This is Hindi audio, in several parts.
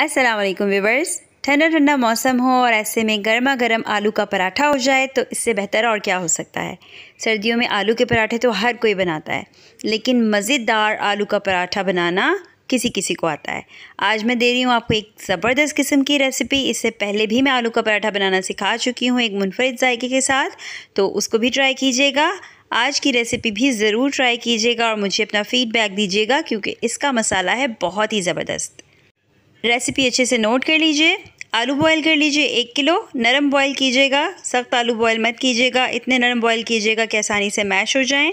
अस्सलाम वालेकुम व्यूवर्स ठंडा ठंडा मौसम हो और ऐसे में गर्मा गर्म आलू का पराठा हो जाए तो इससे बेहतर और क्या हो सकता है सर्दियों में आलू के पराठे तो हर कोई बनाता है लेकिन मज़ेदार आलू का पराठा बनाना किसी किसी को आता है आज मैं दे रही हूँ आपको एक ज़बरदस्त किस्म की रेसिपी इससे पहले भी मैं आलू का पराठा बनाना सिखा चुकी हूँ एक मुनफरद जायके के साथ तो उसको भी ट्राई कीजिएगा आज की रेसिपी भी ज़रूर ट्राई कीजिएगा और मुझे अपना फ़ीडबैक दीजिएगा क्योंकि इसका मसाला है बहुत ही ज़बरदस्त रेसिपी अच्छे से नोट कर लीजिए आलू बॉईल कर लीजिए एक किलो नरम बॉईल कीजिएगा सख्त आलू बॉईल मत कीजिएगा इतने नरम बॉईल कीजिएगा कि आसानी से मैश हो जाएँ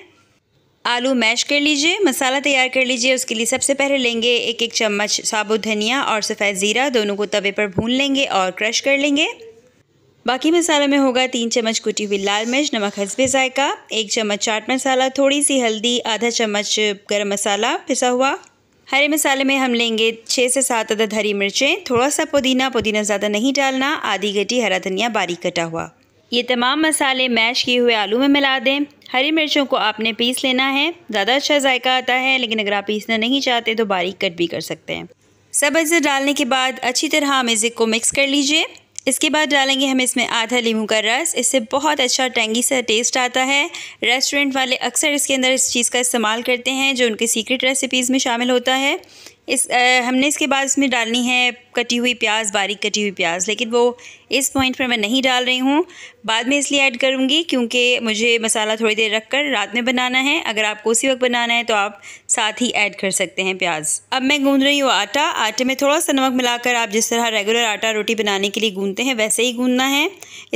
आलू मैश कर लीजिए मसाला तैयार कर लीजिए उसके लिए सबसे पहले लेंगे एक एक चम्मच साबुत धनिया और सफ़ेद ज़ीरा दोनों को तवे पर भून लेंगे और क्रश कर लेंगे बाकी मसाला में होगा तीन चम्मच कुटी हुई लाल मिर्च नमक हसबे जायका एक चम्मच चाट मसाला थोड़ी सी हल्दी आधा चम्मच गरम मसाला पिसा हुआ हरे मसाले में हम लेंगे छः से सात अदद हरी मिर्चें थोड़ा सा पुदीना पुदीना ज़्यादा नहीं डालना आधी गटी हरा धनिया बारीक कटा हुआ ये तमाम मसाले मैश किए हुए आलू में मिला दें हरी मिर्चों को आपने पीस लेना है ज़्यादा अच्छा जायका आता है लेकिन अगर आप पीसना नहीं चाहते तो बारीक कट भी कर सकते हैं सब अजर डालने के बाद अच्छी तरह हम इसे को मिक्स कर लीजिए इसके बाद डालेंगे हम इसमें आधा लीमू का रस इससे बहुत अच्छा टेंगी सा टेस्ट आता है रेस्टोरेंट वाले अक्सर इसके अंदर इस चीज़ का इस्तेमाल करते हैं जो उनके सीक्रेट रेसिपीज़ में शामिल होता है इस आ, हमने इसके बाद इसमें डालनी है कटी हुई प्याज बारीक कटी हुई प्याज लेकिन वो इस पॉइंट पर मैं नहीं डाल रही हूँ बाद में इसलिए ऐड करूँगी क्योंकि मुझे मसाला थोड़ी देर रख कर रात में बनाना है अगर आपको उसी वक्त बनाना है तो आप साथ ही ऐड कर सकते हैं प्याज अब मैं गूँध रही हूँ आटा आटे में थोड़ा सा नमक मिलाकर आप जिस तरह रेगुलर आटा रोटी बनाने के लिए गूँधते हैं वैसे ही गूँधना है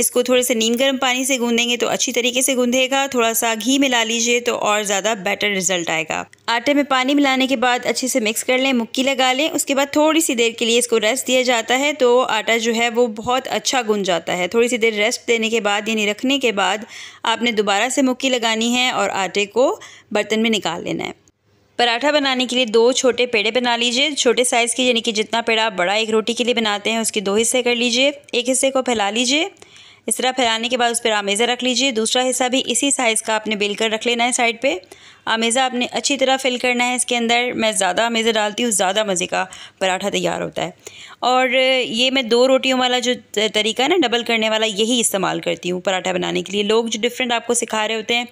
इसको थोड़े से नीम गर्म पानी से गूँधेंगे तो अच्छी तरीके से गूँधेगा थोड़ा सा घी मिला लीजिए तो और ज़्यादा बेटर रिजल्ट आएगा आटे में पानी मिलाने के बाद अच्छे से मिक्स कर लें मुक्की लगा लें उसके बाद थोड़ी सी देर के लिए इसको रेस्ट रेस्ट दिया जाता है तो आटा जो है वो बहुत अच्छा गुन जाता है थोड़ी सी देर रेस्ट देने के बाद यानी रखने के बाद आपने दोबारा से मुक्की लगानी है और आटे को बर्तन में निकाल लेना है पराठा बनाने के लिए दो छोटे पेड़े बना लीजिए छोटे साइज़ के यानी कि जितना पेड़ा आप बड़ा एक रोटी के लिए बनाते हैं उसके दो हिस्से कर लीजिए एक हिस्से को फैला लीजिए इस तरह फैलाने के बाद उस पर आमेज़ा रख लीजिए दूसरा हिस्सा भी इसी साइज़ का आपने बेल कर रख लेना है साइड पे आमेज़ा आपने अच्छी तरह फिल करना है इसके अंदर मैं ज़्यादा आमेज़ा डालती हूँ ज़्यादा मज़े का पराठा तैयार होता है और ये मैं दो रोटियों वाला जो तरीका है ना डबल करने वाला यही इस्तेमाल करती हूँ पराठा बनाने के लिए लोग जो डिफरेंट आपको सिखा रहे होते हैं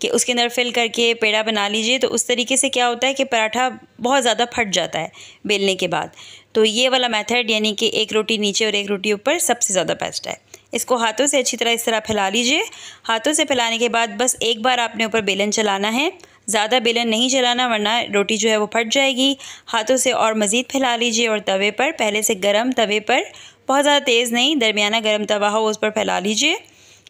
कि उसके अंदर फिल करके पेड़ा बना लीजिए तो उस तरीके से क्या होता है कि पराठा बहुत ज़्यादा फट जाता है बेलने के बाद तो ये वाला मेथड यानी कि एक रोटी नीचे और एक रोटी ऊपर सबसे ज़्यादा बेस्ट है इसको हाथों से अच्छी तरह इस तरह फैला लीजिए हाथों से फैलाने के बाद बस एक बार आपने ऊपर बेलन चलाना है ज़्यादा बेलन नहीं चलाना वरना रोटी जो है वो फट जाएगी हाथों से और मज़ीद फैला लीजिए और तवे पर पहले से गर्म तवे पर बहुत ज़्यादा तेज़ नहीं दरमियाना गर्म तवा हो उस पर फैला लीजिए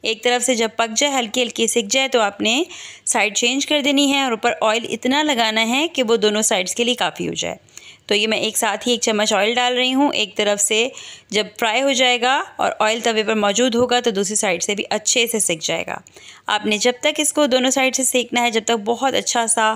एक तरफ से जब पक जाए हल्की हल्की सिक जाए तो आपने साइड चेंज कर देनी है और ऊपर ऑयल इतना लगाना है कि वो दोनों साइड्स के लिए काफ़ी हो जाए तो ये मैं एक साथ ही एक चम्मच ऑयल डाल रही हूँ एक तरफ से जब फ्राई हो जाएगा और ऑयल तवे पर मौजूद होगा तो दूसरी साइड से भी अच्छे से सिक जाएगा आपने जब तक इसको दोनों साइड से सेकना है जब तक बहुत अच्छा सा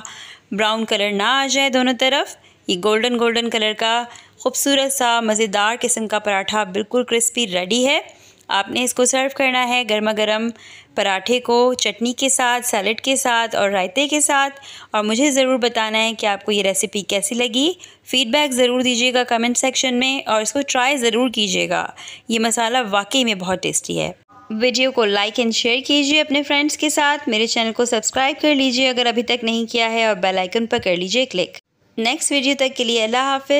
ब्राउन कलर ना आ जाए दोनों तरफ ये गोल्डन गोल्डन कलर का खूबसूरत सा मज़ेदार किस्म का पराठा बिल्कुल क्रिस्पी रेडी है आपने इसको सर्व करना है गर्मा गर्म पराठे को चटनी के साथ सैलड के साथ और रायते के साथ और मुझे ज़रूर बताना है कि आपको ये रेसिपी कैसी लगी फ़ीडबैक ज़रूर दीजिएगा कमेंट सेक्शन में और इसको ट्राई ज़रूर कीजिएगा ये मसाला वाकई में बहुत टेस्टी है वीडियो को लाइक एंड शेयर कीजिए अपने फ्रेंड्स के साथ मेरे चैनल को सब्सक्राइब कर लीजिए अगर अभी तक नहीं किया है और बेल आइकन पर कर लीजिए क्लिक नेक्स्ट वीडियो तक के लिए अल्लाह हाफि